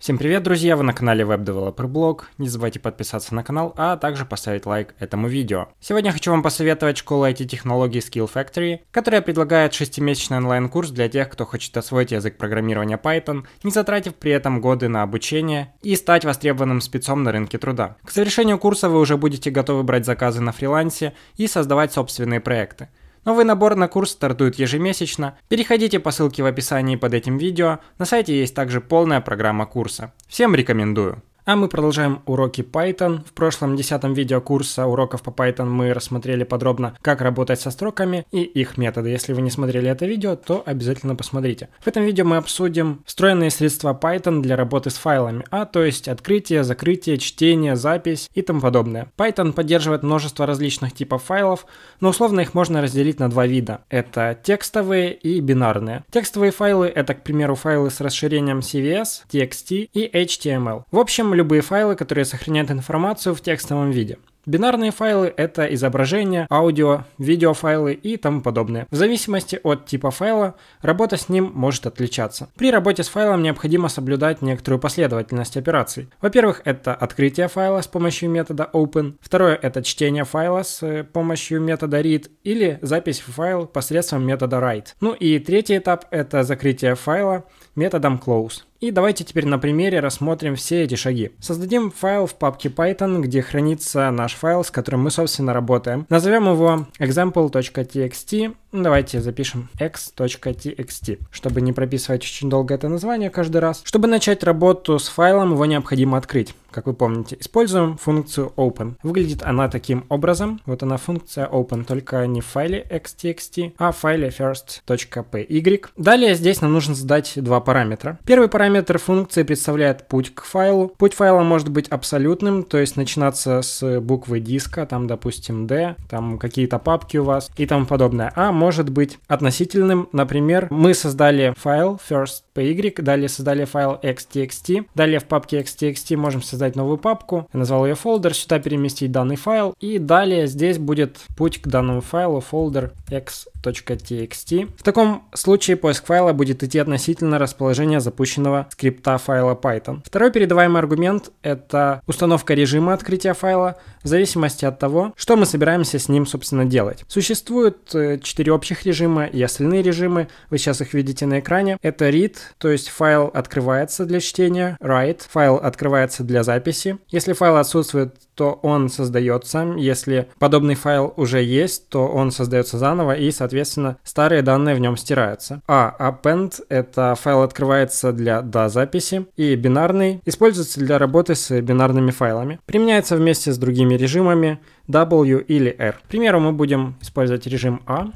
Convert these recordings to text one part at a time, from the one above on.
Всем привет, друзья! Вы на канале Web Developer Blog. Не забывайте подписаться на канал, а также поставить лайк этому видео. Сегодня хочу вам посоветовать школу IT-технологий Skill Factory, которая предлагает 6-месячный онлайн-курс для тех, кто хочет освоить язык программирования Python, не затратив при этом годы на обучение и стать востребованным спецом на рынке труда. К завершению курса вы уже будете готовы брать заказы на фрилансе и создавать собственные проекты. Новый набор на курс стартует ежемесячно. Переходите по ссылке в описании под этим видео. На сайте есть также полная программа курса. Всем рекомендую. А мы продолжаем уроки Python. В прошлом десятом видео курса уроков по Python мы рассмотрели подробно, как работать со строками и их методы. Если вы не смотрели это видео, то обязательно посмотрите. В этом видео мы обсудим встроенные средства Python для работы с файлами, а то есть открытие, закрытие, чтение, запись и тому подобное. Python поддерживает множество различных типов файлов, но условно их можно разделить на два вида. Это текстовые и бинарные. Текстовые файлы это, к примеру, файлы с расширением CVS, TXT и HTML. В общем, любые файлы, которые сохраняют информацию в текстовом виде. Бинарные файлы — это изображения, аудио, видеофайлы и тому подобное. В зависимости от типа файла, работа с ним может отличаться. При работе с файлом необходимо соблюдать некоторую последовательность операций. Во-первых, это открытие файла с помощью метода open. Второе — это чтение файла с э, помощью метода read или запись в файл посредством метода write. Ну и третий этап — это закрытие файла методом close. И давайте теперь на примере рассмотрим все эти шаги. Создадим файл в папке Python, где хранится наш файл, с которым мы, собственно, работаем. Назовем его example.txt ну, давайте запишем x.txt. Чтобы не прописывать очень долго это название каждый раз. Чтобы начать работу с файлом, его необходимо открыть. Как вы помните, используем функцию open. Выглядит она таким образом. Вот она функция open, только не в файле xtxt, а в файле first.py. Далее здесь нам нужно задать два параметра. Первый параметр функции представляет путь к файлу. Путь файла может быть абсолютным, то есть начинаться с буквы диска, там, допустим, d, там какие-то папки у вас и тому подобное. А может быть относительным. Например, мы создали файл first py, далее создали файл xtxt, далее в папке xtxt можем создать новую папку, я назвал ее folder, сюда переместить данный файл, и далее здесь будет путь к данному файлу folder x.txt. В таком случае поиск файла будет идти относительно расположения запущенного скрипта файла Python. Второй передаваемый аргумент — это установка режима открытия файла в зависимости от того, что мы собираемся с ним, собственно, делать. Существует э, четыре общих режима и остальные режимы. Вы сейчас их видите на экране. Это read, то есть файл открывается для чтения, write, файл открывается для записи. Если файл отсутствует, то он создается. Если подобный файл уже есть, то он создается заново и, соответственно, старые данные в нем стираются. А append — это файл открывается для до записи и бинарный используется для работы с бинарными файлами. Применяется вместе с другими режимами W или R. К примеру, мы будем использовать режим A,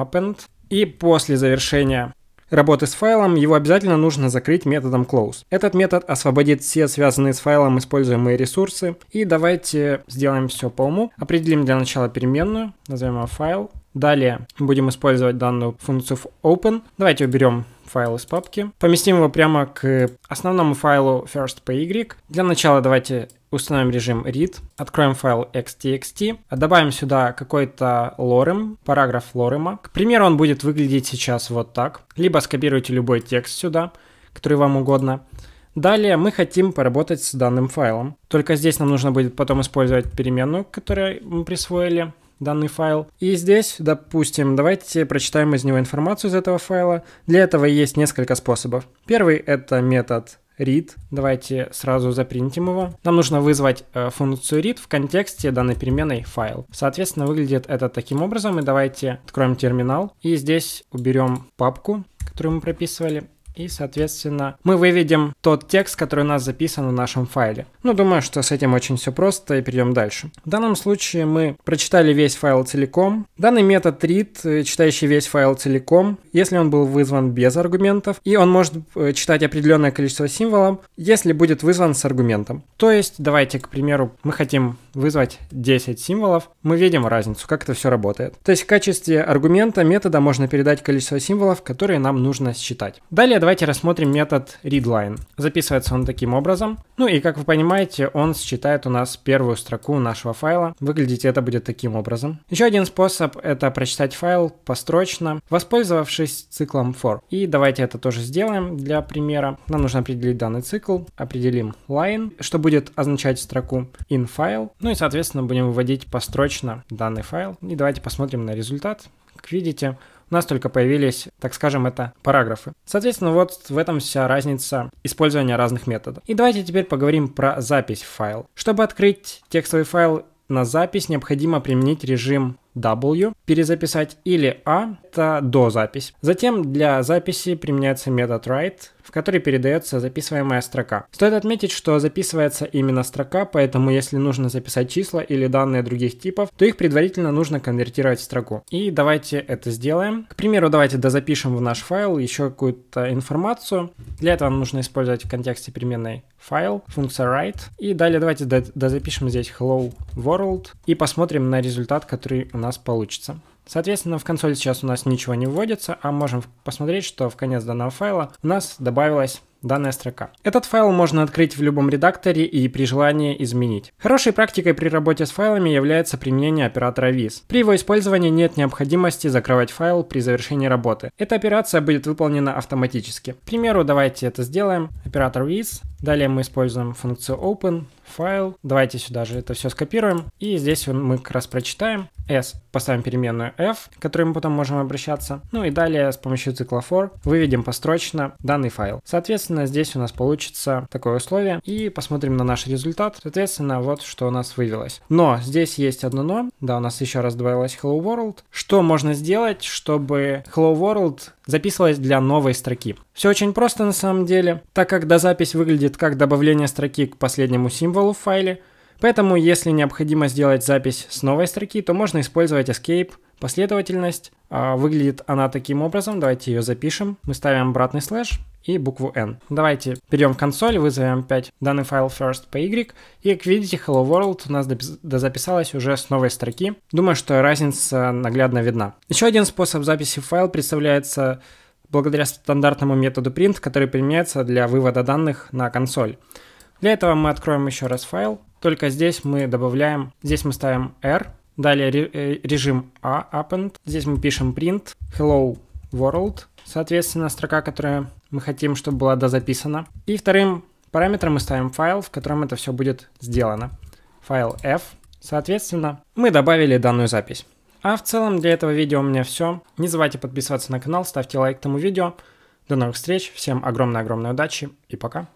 append. И после завершения работы с файлом его обязательно нужно закрыть методом close. Этот метод освободит все связанные с файлом используемые ресурсы. И давайте сделаем все по уму. Определим для начала переменную, назовем ее файл. Далее будем использовать данную функцию open. Давайте уберем файл из папки. Поместим его прямо к основному файлу first.py. Для начала давайте Установим режим read, откроем файл xtxt, добавим сюда какой-то лорем, параграф лорема. К примеру, он будет выглядеть сейчас вот так. Либо скопируйте любой текст сюда, который вам угодно. Далее мы хотим поработать с данным файлом. Только здесь нам нужно будет потом использовать переменную, которую мы присвоили данный файл. И здесь, допустим, давайте прочитаем из него информацию из этого файла. Для этого есть несколько способов. Первый — это метод read. Давайте сразу запринтим его. Нам нужно вызвать э, функцию read в контексте данной переменной файл. Соответственно, выглядит это таким образом. И давайте откроем терминал. И здесь уберем папку, которую мы прописывали. И, соответственно, мы выведем тот текст, который у нас записан в нашем файле. Ну, думаю, что с этим очень все просто и перейдем дальше. В данном случае мы прочитали весь файл целиком. Данный метод read, э, читающий весь файл целиком, если он был вызван без аргументов, и он может э, читать определенное количество символов, если будет вызван с аргументом. То есть, давайте, к примеру, мы хотим вызвать 10 символов, мы видим разницу, как это все работает. То есть в качестве аргумента метода можно передать количество символов, которые нам нужно считать. Далее давайте рассмотрим метод readline. Записывается он таким образом. Ну и как вы понимаете, он считает у нас первую строку нашего файла. Выглядеть это будет таким образом. Еще один способ это прочитать файл построчно, воспользовавшись циклом for. И давайте это тоже сделаем для примера. Нам нужно определить данный цикл. Определим line, что будет означать строку in file. Ну и соответственно будем выводить построчно данный файл. И давайте посмотрим на результат. Как видите, у нас только появились, так скажем, это параграфы. Соответственно, вот в этом вся разница использования разных методов. И давайте теперь поговорим про запись в файл. Чтобы открыть текстовый файл на запись, необходимо применить режим W, перезаписать, или A, это до запись. Затем для записи применяется метод write, в который передается записываемая строка. Стоит отметить, что записывается именно строка, поэтому если нужно записать числа или данные других типов, то их предварительно нужно конвертировать в строку. И давайте это сделаем. К примеру, давайте дозапишем в наш файл еще какую-то информацию. Для этого нам нужно использовать в контексте переменной файл, функция write. И далее давайте дозапишем здесь hello world и посмотрим на результат, который у нас нас получится. Соответственно, в консоли сейчас у нас ничего не вводится, а можем посмотреть, что в конец данного файла у нас добавилась данная строка. Этот файл можно открыть в любом редакторе и при желании изменить. Хорошей практикой при работе с файлами является применение оператора WIS. При его использовании нет необходимости закрывать файл при завершении работы. Эта операция будет выполнена автоматически. К примеру, давайте это сделаем. Оператор WIS. Далее мы используем функцию open файл. Давайте сюда же это все скопируем. И здесь мы как раз прочитаем s, поставим переменную f, к которой мы потом можем обращаться. Ну и далее с помощью цикла for выведем построчно данный файл. Соответственно, здесь у нас получится такое условие. И посмотрим на наш результат. Соответственно, вот что у нас вывелось. Но здесь есть одно но. Да, у нас еще раз добавилось hello world. Что можно сделать, чтобы hello world записывалось для новой строки? Все очень просто на самом деле, так как до запись выглядит как добавление строки к последнему символу, символу в файле, поэтому если необходимо сделать запись с новой строки, то можно использовать escape, последовательность. А, выглядит она таким образом, давайте ее запишем. Мы ставим обратный слэш и букву n. Давайте перейдем в консоль, вызовем опять данный файл first по y, и как видите hello world у нас дозаписалось уже с новой строки. Думаю, что разница наглядно видна. Еще один способ записи файла представляется благодаря стандартному методу print, который применяется для вывода данных на консоль. Для этого мы откроем еще раз файл, только здесь мы добавляем, здесь мы ставим R, далее э, режим A, append, здесь мы пишем print, hello world, соответственно, строка, которая мы хотим, чтобы была дозаписана. И вторым параметром мы ставим файл, в котором это все будет сделано. Файл f, соответственно, мы добавили данную запись. А в целом для этого видео у меня все. Не забывайте подписываться на канал, ставьте лайк тому видео. До новых встреч, всем огромной-огромной удачи и пока.